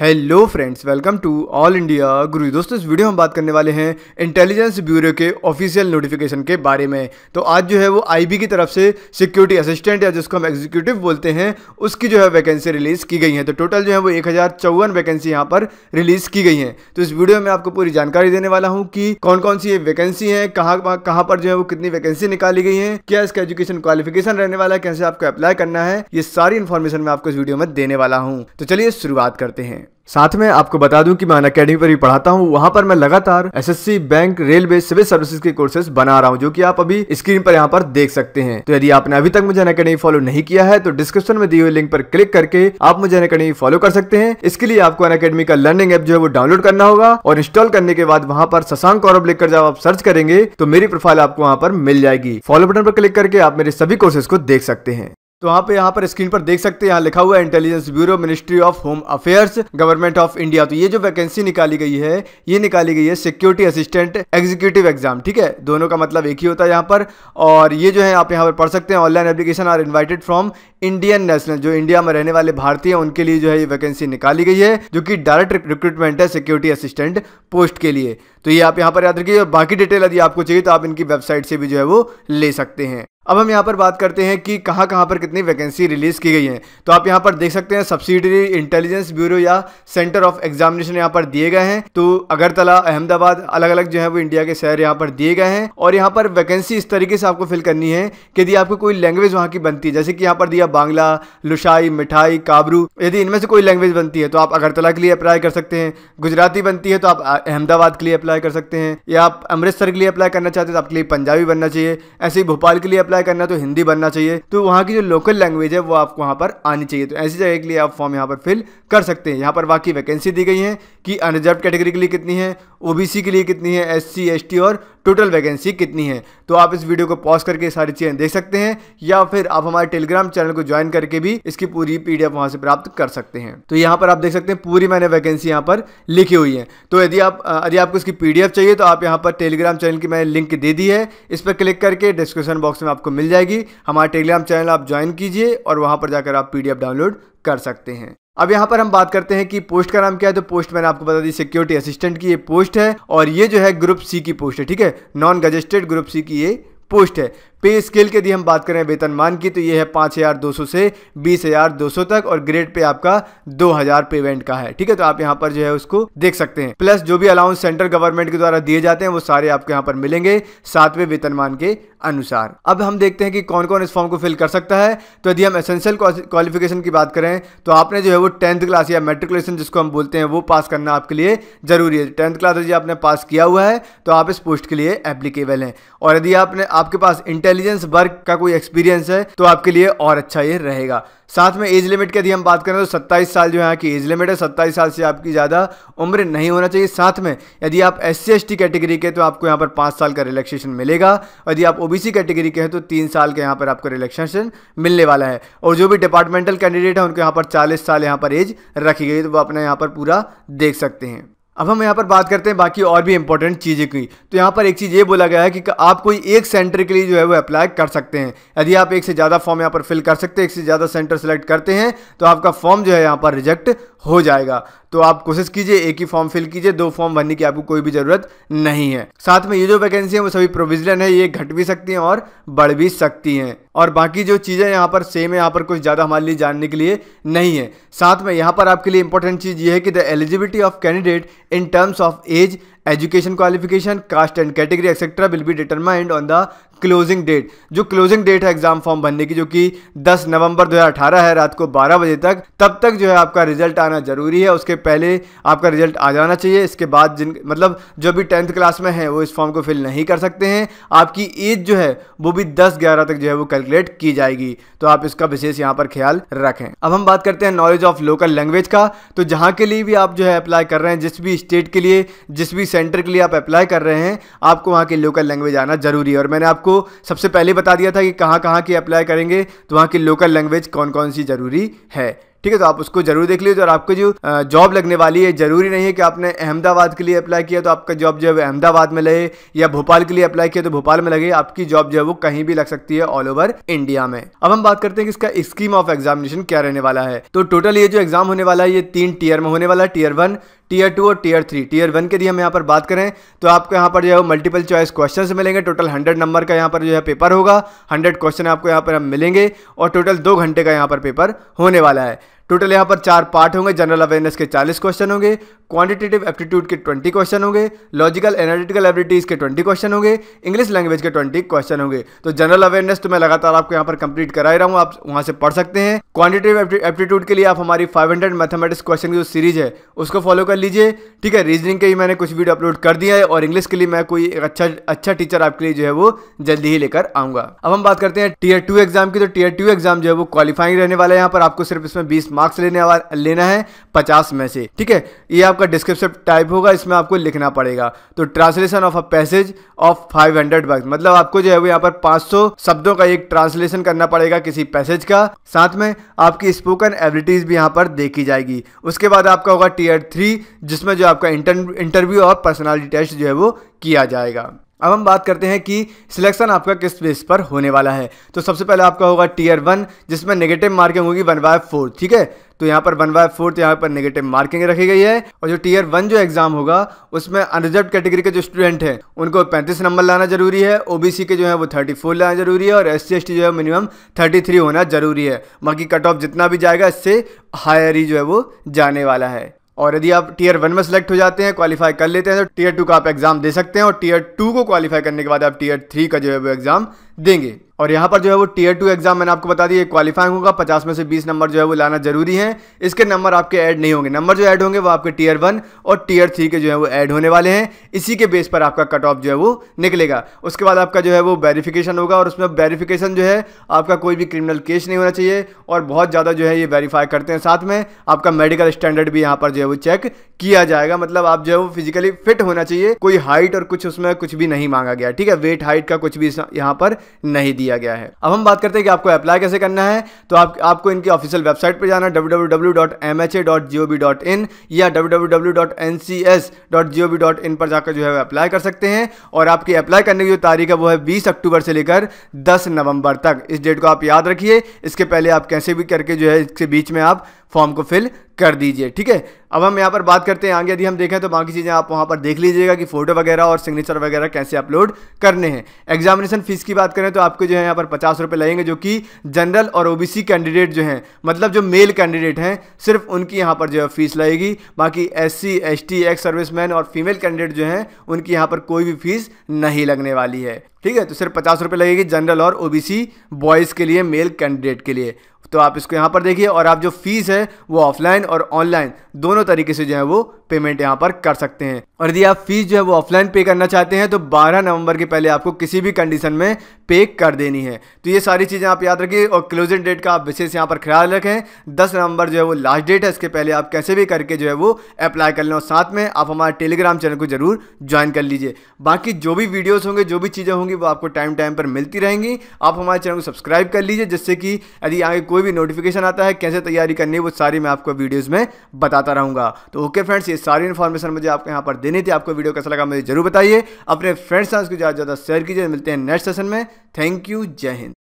hello friends welcome to all India Guru दोस्तों इस video हम बात करने वाले हैं इंटेलिजेंस ब्यूरो के ऑफिशियल नोटिफिकेशन के बारे में तो आज जो है वो आईबी की तरफ से सिक्योरिटी असिस्टेंट या जिसको हम एग्जीक्यूटिव बोलते हैं उसकी जो है वैकेंसी रिलीज़ की गई है तो टोटल जो है वो एक हज़ार वैकेंसी यहाँ पर रिलीज़ की गई है तो इस वीडियो में आपको पूरी जानकारी देने वाला हूँ कि कौन कौन सी ये वैकेंसी है कहाँ कहाँ पर जो है वो कितनी वैकेंसी निकाली गई है क्या इसका एजुकेशन क्वालिफिकेशन रहने वाला है कैसे आपको अप्लाई करना है ये सारी इन्फॉर्मेशन मैं आपको इस वीडियो में देने वाला हूँ तो चलिए शुरुआत करते हैं साथ में आपको बता दूं कि मैं अन अकेडमी पर भी पढ़ाता हूं वहां पर मैं लगातार SSC bank railway civil services के कोर्सेज बना रहा हूं जो कि आप अभी स्क्रीन पर यहां पर देख सकते हैं तो यदि आपने अभी तक मुझे अन अकेडमी फॉलो नहीं किया है तो डिस्क्रिप्शन में दिए हुए लिंक पर क्लिक करके आप मुझे अन अकेडमी फॉलो कर सकते हैं इसके लिए आपको अन अकेडमी का लर्निंग एप जो है वो डाउनलोड करना होगा और इंस्टॉल करने के बाद वहां पर शशांक कौरव लिखकर जब आप सर्च करेंगे तो मेरी प्रोफाइल आपको वहां पर मिल जाएगी फॉलो बटन पर क्लिक करके आप मेरे सभी कोर्सेज को देख सकते हैं तो यहाँ पे यहाँ पर स्क्रीन पर देख सकते हैं यहाँ लिखा हुआ है intelligence bureau ministry of home affairs government of India तो ये जो वैकेंसी निकाली गई है ये निकाली गई है सिक्योरिटी असिस्टेंट एग्जीक्यूटिव एग्जाम ठीक है दोनों का मतलब एक ही होता है यहाँ पर और ये जो है आप यहाँ पर पढ़ सकते हैं online application are invited from Indian national जो इंडिया में रहने वाले भारतीय हैं उनके लिए जो है ये वैकेंसी निकाली गई है जो कि डायरेक्ट रिक्रूटमेंट है सिक्योरिटी असिस्टेंट पोस्ट के लिए तो ये आप यहाँ पर याद रखिए बाकी डिटेल यदि आपको चाहिए तो आप इनकी वेबसाइट से भी जो है वो ले सकते हैं अब हम यहाँ पर बात करते हैं कि कहाँ कहाँ पर कितनी वैकेंसी रिलीज़ की गई हैं तो आप यहाँ पर देख सकते हैं सब्सिडरी इंटेलिजेंस ब्यूरो या सेंटर ऑफ एग्जामिनेशन यहाँ पर दिए गए हैं तो अगरतला अहमदाबाद अलग अलग जो है वो इंडिया के शहर यहाँ पर दिए गए हैं और यहाँ पर वैकेंसी इस तरीके से आपको फिल करनी है कि यदि आपको कोई लैंग्वेज वहाँ की बनती है जैसे कि यहाँ पर दिया बांग्ला लुशाई मिठाई काबरू यदि इनमें से कोई लैंग्वेज बनती है तो आप अगरतला के लिए अप्लाई कर सकते हैं गुजराती बनती है तो आप अहमदाबाद के लिए अप्लाई कर सकते हैं या आप अमृतसर के लिए अप्लाई करना चाहते हैं तो आपके लिए पंजाबी बनना चाहिए ऐसे ही भोपाल के लिए अप्लाई अप्लाई करना है तो हिंदी बनना चाहिए तो वहाँ की जो लोकल लैंग्वेज है वो आपको वहाँ पर आनी चाहिए तो ऐसी जगह के लिए आप फॉर्म यहाँ पर फिल कर सकते हैं यहाँ पर वाकई वैकेंसी दी गई है कि अनरिजर्व कैटेगरी के लिए कितनी है ओबीसी के लिए कितनी है एससी एसटी और टोटल वैकेंसी कितनी है तो आप इस वीडियो को पॉज करके सारी चीज़ें देख सकते हैं या फिर आप हमारे टेलीग्राम चैनल को ज्वाइन करके भी इसकी पूरी पीडीएफ वहां से प्राप्त कर सकते हैं तो यहाँ पर आप देख सकते हैं पूरी मैंने वैकेंसी यहाँ पर लिखी हुई है तो यदि आप यदि आपको इसकी पीडीएफ चाहिए तो आप यहाँ पर टेलीग्राम चैनल की मैंने लिंक दे दी है इस पर क्लिक करके डिस्क्रिप्शन बॉक्स में आपको मिल जाएगी हमारे टेलीग्राम चैनल आप ज्वाइन कीजिए और वहाँ पर जाकर आप पी डाउनलोड कर सकते हैं अब यहाँ पर हम बात करते हैं कि पोस्ट का नाम क्या है तो पोस्ट मैंने आपको बता दी सिक्योरिटी असिस्टेंट की ये पोस्ट है और ये जो है ग्रुप सी की पोस्ट है ठीक है नॉन गजेस्टेड ग्रुप सी की ये पोस्ट है पे स्केल की यदि हम बात करें वेतनमान की तो ये है पाँच हज़ार दो सौ से बीस हज़ार दो सौ तक और ग्रेड पे आपका दो हज़ार पेमेंट का है ठीक है तो आप यहाँ पर जो है उसको देख सकते हैं प्लस जो भी अलाउंस सेंट्रल गवर्नमेंट के द्वारा दिए जाते हैं वो सारे आपको यहाँ पर मिलेंगे सातवें वेतनमान के अनुसार अब हम देखते हैं कि कौन कौन इस फॉर्म को फिल कर सकता है तो यदि हम एसेंशियल क्वालिफिकेशन की बात करें तो आपने जो है वो टेंथ क्लास या मेट्रिकुलेशन जिसको हम बोलते हैं वो पास करना आपके लिए जरूरी है टेंथ क्लास यदि आपने पास किया हुआ है तो आप इस पोस्ट के लिए एप्लीकेबल हैं और यदि आपने आपके पास इंटेलिजेंस वर्क का कोई एक्सपीरियंस है तो आपके लिए और अच्छा ये रहेगा साथ में एज लिमिट की यदि हम बात करें तो 27 साल जो है यहाँ की एज लिमिट है 27 साल से आपकी ज़्यादा उम्र नहीं होना चाहिए साथ में यदि आप एस सी कैटेगरी के तो आपको यहाँ पर पाँच साल का रिलैक्सेशन मिलेगा यदि आप ओबीसी कैटेगरी के हैं तो तीन साल के यहाँ पर आपको रिलैक्सेशन मिलने वाला है और जो भी डिपार्टमेंटल कैंडिडेट है उनके यहाँ पर चालीस साल यहाँ पर एज रखी गई तो वो अपना यहाँ पर पूरा देख सकते हैं अब हम यहाँ पर बात करते हैं बाकी और भी इंपॉर्टेंट चीज़ें की तो यहाँ पर एक चीज़ ये बोला गया है कि आप कोई एक सेंटर के लिए जो है वो अप्लाई कर सकते हैं यदि आप एक से ज़्यादा फॉर्म यहाँ पर फिल कर सकते हैं एक से ज़्यादा सेंटर सेलेक्ट करते हैं तो आपका फॉर्म जो है यहाँ पर रिजेक्ट हो जाएगा तो आप कोशिश कीजिए एक ही फॉर्म फिल कीजिए दो फॉर्म भरने की आपको कोई भी ज़रूरत नहीं है साथ में ये जो वैकेंसी है वो सभी प्रोविजन है ये घट भी सकती हैं और बढ़ भी सकती हैं और बाकी जो चीज़ें यहाँ पर सेम है यहाँ पर कुछ ज़्यादा हमारे लिए जानने के लिए नहीं है साथ में यहाँ पर आपके लिए इंपॉर्टेंट चीज़ ये है कि the eligibility of candidate in terms of age education qualification caste and category etcetera will be determined on the closing date जो क्लोजिंग डेट है एग्जाम फॉर्म भरने की जो कि 10 नवंबर 2018 है रात को 12 बजे तक तब तक जो है आपका रिजल्ट आना जरूरी है उसके पहले आपका रिजल्ट आ जाना चाहिए इसके बाद जिन मतलब जो भी टेंथ क्लास में है वो इस फॉर्म को फिल नहीं कर सकते हैं आपकी एज जो है वो भी दस ग्यारह तक जो है वो कैलकुलेट की जाएगी तो आप इसका विशेष यहाँ पर ख्याल रखें अब हम बात करते हैं नॉलेज ऑफ लोकल लैंग्वेज का तो जहाँ के लिए भी आप जो है अप्लाई कर रहे हैं जिस भी स्टेट के लिए जिस भी सेंटर के लिए आप अप्लाई कर रहे हैं आपको वहाँ की लोकल लैंग्वेज आना ज़रूरी है और मैंने आपको सबसे पहले बता दिया था कि कहाँ कहाँ की अप्लाई करेंगे तो वहाँ की लोकल लैंग्वेज कौन कौन सी ज़रूरी है ठीक है तो आप उसको जरूर देख लीजिए और आपको जो जॉब लगने वाली है जरूरी नहीं है कि आपने अहमदाबाद के लिए अप्लाई किया तो आपका जॉब जो है अहमदाबाद में लगे या भोपाल के लिए अप्लाई किया तो भोपाल में लगे आपकी जॉब जो है वो कहीं भी लग सकती है ऑल ओवर इंडिया में अब हम बात करते हैं कि इसका स्कीम ऑफ एग्जामिनेशन क्या रहने वाला है तो टोटल ये जो एग्जाम होने वाला है ये तीन टीयर में होने वाला है टीयर वन टीयर टू और टीयर थ्री टीयर वन के लिए हम यहाँ पर बात करें तो आपको यहाँ पर जो है मल्टीपल चॉइस क्वेश्चन मिलेंगे टोटल हंड्रेड नंबर का यहाँ पर जो है पेपर होगा हंड्रेड क्वेश्चन आपको यहाँ पर हम मिलेंगे और टोटल दो घंटे का यहाँ पर पेपर होने वाला है टोटल यहाँ पर चार पार्ट होंगे जनरल अवेयरनेस के 40 क्वेश्चन होंगे क्वांटिटेटिव एप्टीट्यूड के 20 क्वेश्चन होंगे लॉजिकल एनालिटिकल एबिलिटीज के 20 क्वेश्चन होंगे इंग्लिश लैंग्वेज के 20 क्वेश्चन होंगे तो जनरल अवेयरनेस तो मैं लगातार आपको यहाँ पर कंप्लीट करा रहा हूँ आप वहाँ से पढ़ सकते हैं क्वान्टिटिव एप्टीट्यूड के लिए आप हमारी फाइव मैथमेटिक्स क्वेश्चन की जो सीरीज है उसको फॉलो कर लीजिए ठीक है रीजनिंग के ही मैंने कुछ वीडियो अपलोड कर दिया है और इंग्लिश के लिए मैं कोई एक अच्छा अच्छा टीचर आपके लिए जो है वो जल्दी ही लेकर आऊंगा अब हम बात करते हैं टीयर टू एग्जाम की तो टीयर टू एग्जाम जो है वो क्वालिफाइंग रहने वाला है यहाँ पर आपको सिर्फ इसमें बीस मार्क्स लेने लेना है पचास में से ठीक है ये आपका डिस्क्रिप्शन टाइप होगा इसमें आपको लिखना पड़ेगा तो translation of a passage of five hundred work मतलब आपको जो है वो यहाँ पर पांच सौ शब्दों का एक ट्रांसलेशन करना पड़ेगा किसी पैसेज का साथ में आपकी स्पोकन एबिलिटीज भी यहाँ पर देखी जाएगी उसके बाद आपका होगा टीयर थ्री जिसमें जो आपका इंटरव्यू और पर्सनैलिटी टेस्ट जो है वो किया जाएगा अब हम बात करते हैं कि सिलेक्शन आपका किस बेस पर होने वाला है तो सबसे पहले आपका होगा टीयर वन जिसमें नेगेटिव मार्किंग होगी वन बाय फोर ठीक है तो यहाँ पर वन बाय तो यहाँ पर नेगेटिव मार्किंग रखी गई है और जो टीयर वन जो एग्जाम होगा उसमें अनरिजर्व कैटेगरी के जो स्टूडेंट हैं उनको 35 नंबर लाना जरूरी है ओबीसी के जो है वो 34 लाना जरूरी है और एस सी जो है मिनिमम 33 होना जरूरी है बाकी कट ऑफ जितना भी जाएगा इससे हायर ही जो है वो जाने वाला है और यदि आप टीयर वन में सेलेक्ट हो जाते हैं क्वालिफाई कर लेते हैं तो टीयर टू का आप एग्ज़ाम दे सकते हैं और टीयर टू को क्वालिफाई करने के बाद आप टीयर थ्री का जो है वो एग्ज़ाम देंगे और यहाँ पर जो है वो टीयर टू एग्जाम मैंने आपको बता दी क्वालिफाइंग होगा पचास में से बीस नंबर जो है वो लाना जरूरी है इसके नंबर आपके ऐड नहीं होंगे नंबर जो ऐड होंगे वो आपके टीयर वन और टीयर थ्री के जो है वो ऐड होने वाले हैं इसी के बेस पर आपका कट ऑफ जो है वो निकलेगा उसके बाद आपका जो है वो वेरीफिकेशन होगा और उसमें वेरीफिकेशन जो है आपका कोई भी क्रिमिनल केस नहीं होना चाहिए और बहुत ज़्यादा जो है ये वेरीफाई करते हैं साथ में आपका मेडिकल स्टैंडर्ड भी यहाँ पर जो है वो चेक किया जाएगा मतलब आप जो है वो फिजिकली फिट होना चाहिए कोई हाइट और कुछ उसमें कुछ भी नहीं मांगा गया ठीक है वेट हाइट का कुछ भी यहाँ पर नहीं दिया दिया गया है अब हम बात करते हैं कि आपको अप्लाई कैसे करना है तो आप आपको इनकी ऑफिशियल वेबसाइट पर जाना www.mha.gov.in या www.ncs.gov.in पर जाकर जो है अप्लाई कर सकते हैं और आपकी अप्लाई करने की जो तारीख है वो है बीस अक्टूबर से लेकर दस नवंबर तक इस डेट को आप याद रखिए इसके पहले आप कैसे भी करके जो है इसके बीच में आप फॉर्म को फिल कर दीजिए ठीक है अब हम यहाँ पर बात करते हैं आगे यदि हम देखें तो बाकी चीज़ें आप वहाँ पर देख लीजिएगा कि फोटो वगैरह और सिग्नेचर वगैरह कैसे अपलोड करने हैं एग्जामिनेशन फीस की बात करें तो आपको जो है यहाँ पर पचास रुपये लगेंगे जो कि जनरल और ओबीसी कैंडिडेट जो हैं मतलब जो मेल कैंडिडेट हैं सिर्फ उनकी यहाँ पर जो है फीस लगेगी बाकी S C S ex serviceman और फीमेल कैंडिडेट जो हैं उनकी यहाँ पर कोई भी फीस नहीं लगने वाली है ठीक है तो सिर्फ पचास रुपये लगेगी जनरल और ओबीसी बॉयज़ के लिए मेल कैंडिडेट के लिए तो आप इसको यहाँ पर देखिए और आप जो फीस है वो ऑफलाइन और ऑनलाइन दोनों तरीके से जो है वो पेमेंट यहाँ पर कर सकते हैं और यदि आप फीस जो है वो ऑफलाइन पे करना चाहते हैं तो 12 नवंबर के पहले आपको किसी भी कंडीशन में पे कर देनी है तो ये सारी चीज़ें आप याद रखिए और क्लोजिंग डेट का आप विशेष यहाँ पर ख्याल रखें दस नवंबर जो है वो लास्ट डेट है इसके पहले आप कैसे भी करके जो है वो अप्लाई कर लें और साथ में आप हमारे टेलीग्राम चैनल को जरूर ज्वाइन कर लीजिए बाकी जो भी वीडियोस होंगे जो भी चीज़ें होंगी वो आपको टाइम टाइम पर मिलती रहेंगी आप हमारे चैनल को सब्सक्राइब कर लीजिए जिससे कि यदि आगे कोई भी नोटिफिकेशन आता है कैसे तैयारी करनी है वो सारी मैं आपको वीडियोज़ में बताता रहूँगा तो ओके फ्रेंड्स ये सारी इन्फॉर्मेशन मुझे आपको यहाँ पर देनी थी आपको वीडियो कैसा लगा मुझे जरूर बताइए अपने फ्रेंड्स साथ उसको ज़्यादा ज़्यादा शेयर कीजिए मिलते हैं नेक्स्ट सेशन में थैंक यू जय हिंद